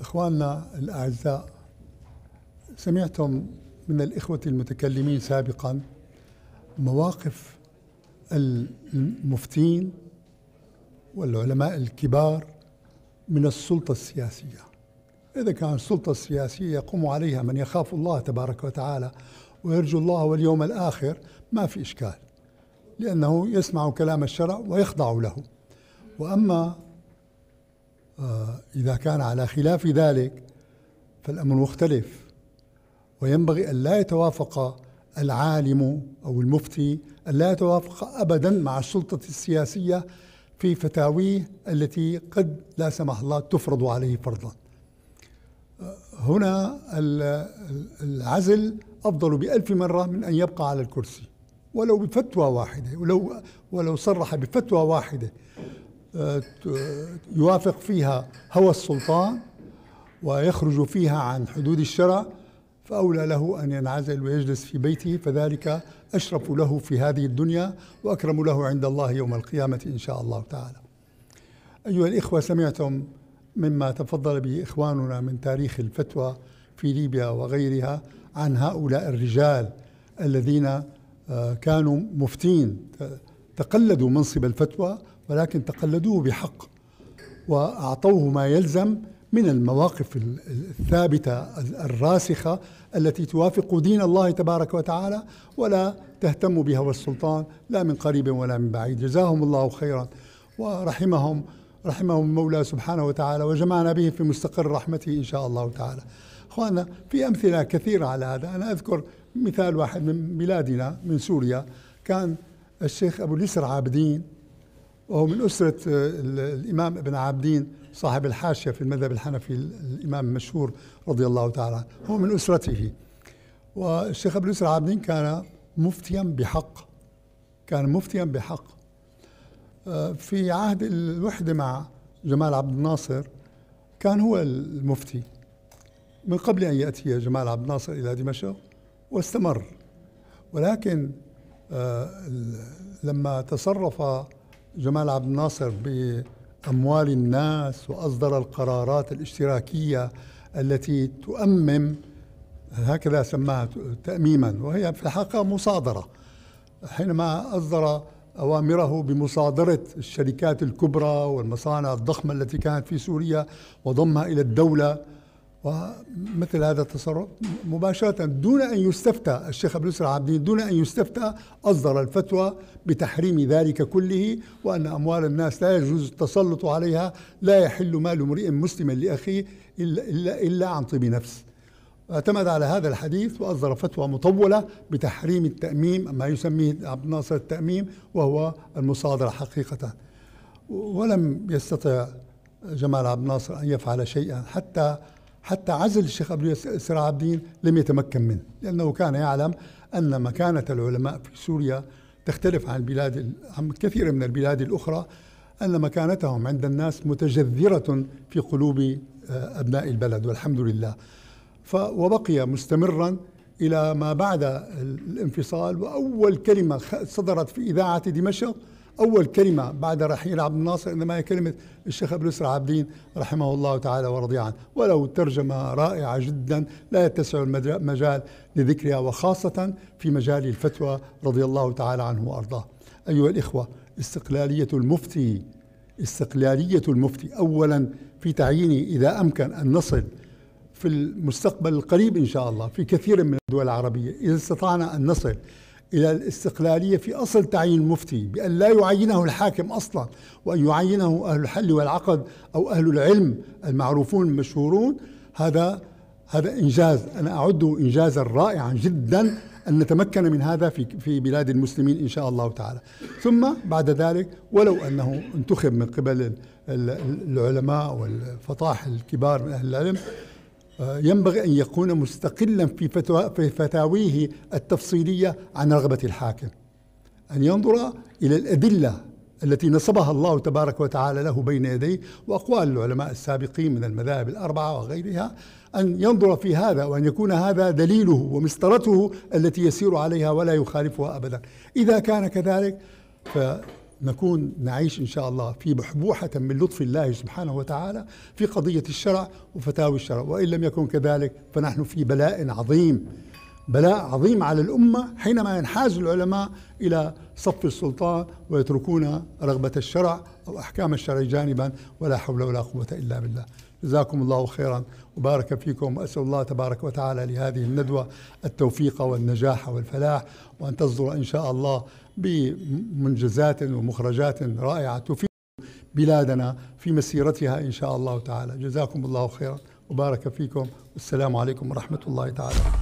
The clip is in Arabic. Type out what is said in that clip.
إخواننا الأعزاء سمعتم من الإخوة المتكلمين سابقا مواقف المفتين والعلماء الكبار من السلطة السياسية إذا كان السلطة السياسية يقوم عليها من يخاف الله تبارك وتعالى ويرجو الله واليوم الآخر ما في إشكال لأنه يسمع كلام الشرع ويخضع له وأما آه، إذا كان على خلاف ذلك فالأمر مختلف وينبغي أن لا يتوافق العالم أو المفتي أن لا يتوافق أبدا مع السلطة السياسية في فتاويه التي قد لا سمح الله تفرض عليه فرضا آه، هنا العزل أفضل بألف مرة من أن يبقى على الكرسي ولو بفتوى واحدة ولو, ولو صرح بفتوى واحدة آه، يوافق فيها هوى السلطان ويخرج فيها عن حدود الشرع فأولى له أن ينعزل ويجلس في بيته فذلك أشرف له في هذه الدنيا وأكرم له عند الله يوم القيامة إن شاء الله تعالى أيها الإخوة سمعتم مما تفضل به إخواننا من تاريخ الفتوى في ليبيا وغيرها عن هؤلاء الرجال الذين آه، كانوا مفتين تقلدوا منصب الفتوى ولكن تقلدوه بحق واعطوه ما يلزم من المواقف الثابته الراسخه التي توافق دين الله تبارك وتعالى ولا تهتم بهوى السلطان لا من قريب ولا من بعيد جزاهم الله خيرا ورحمهم رحمهم المولى سبحانه وتعالى وجمعنا به في مستقر رحمته ان شاء الله تعالى. اخواننا في امثله كثيره على هذا، انا اذكر مثال واحد من بلادنا من سوريا كان الشيخ أبو اليسر عابدين وهو من أسرة آه، الإمام ابن عابدين صاحب الحاشية في المذهب الحنفي الإمام المشهور رضي الله تعالى هو من أسرته والشيخ أبو اليسر عابدين كان مفتيا بحق كان مفتيا بحق آه، في عهد الوحدة مع جمال عبد الناصر كان هو المفتي من قبل أن يأتي جمال عبد الناصر إلى دمشق واستمر ولكن آه، لما تصرف جمال عبد الناصر بأموال الناس وأصدر القرارات الاشتراكية التي تؤمم هكذا سماها تأميما وهي في الحقيقة مصادرة حينما أصدر أوامره بمصادرة الشركات الكبرى والمصانع الضخمة التي كانت في سوريا وضمها إلى الدولة ومثل هذا التصرف مباشرة دون أن يستفتى الشيخ أبو يسر عابدين دون أن يستفتى أصدر الفتوى بتحريم ذلك كله وأن أموال الناس لا يجوز التسلط عليها لا يحل مال امرئ مسلم لأخيه إلا, إلا, إلا عن طيب نفس اعتمد على هذا الحديث وأصدر فتوى مطولة بتحريم التأميم ما يسميه عبد الناصر التأميم وهو المصادرة حقيقة ولم يستطع جمال عبد الناصر أن يفعل شيئا حتى حتى عزل الشيخ أبو ياسر الدين لم يتمكن منه لأنه كان يعلم أن مكانة العلماء في سوريا تختلف عن البلاد عن كثير من البلاد الأخرى أن مكانتهم عند الناس متجذرة في قلوب آه، أبناء البلد والحمد لله وبقي مستمرا إلى ما بعد الانفصال وأول كلمة صدرت في إذاعة دمشق أول كلمة بعد رحيل عبد الناصر إنما هي كلمة الشيخ أبو يسر عابدين رحمه الله تعالى ورضي عنه ولو ترجمة رائعة جدا لا يتسع المجال لذكرها وخاصة في مجال الفتوى رضي الله تعالى عنه وأرضاه أيها الإخوة استقلالية المفتي استقلالية المفتي أولا في تعيينه إذا أمكن أن نصل في المستقبل القريب إن شاء الله في كثير من الدول العربية إذا استطعنا أن نصل إلى الاستقلالية في أصل تعيين المفتي بأن لا يعينه الحاكم أصلا وأن يعينه أهل الحل والعقد أو أهل العلم المعروفون المشهورون هذا هذا إنجاز أنا أعده إنجازا رائعا جدا أن نتمكن من هذا في في بلاد المسلمين إن شاء الله تعالى ثم بعد ذلك ولو أنه انتخب من قبل العلماء والفطاح الكبار من أهل العلم آه، ينبغي أن يكون مستقلا في, فتوى في فتاويه التفصيلية عن رغبة الحاكم أن ينظر إلى الأدلة التي نصبها الله تبارك وتعالى له بين يديه وأقوال العلماء السابقين من المذاهب الأربعة وغيرها أن ينظر في هذا وأن يكون هذا دليله ومسطرته التي يسير عليها ولا يخالفها أبدا إذا كان كذلك ف نكون نعيش إن شاء الله في بحبوحة من لطف الله سبحانه وتعالى في قضية الشرع وفتاوي الشرع وإن لم يكن كذلك فنحن في بلاء عظيم بلاء عظيم على الأمة حينما ينحاز العلماء إلى صف السلطان ويتركون رغبة الشرع أو أحكام الشرع جانبا ولا حول ولا قوة إلا بالله جزاكم الله خيرا وبارك فيكم وأسأل الله تبارك وتعالى لهذه الندوة التوفيق والنجاح والفلاح وأن تصدر إن شاء الله بمنجزات ومخرجات رائعة تفيد بلادنا في مسيرتها إن شاء الله تعالى جزاكم الله خيرا وبارك فيكم والسلام عليكم ورحمة الله تعالى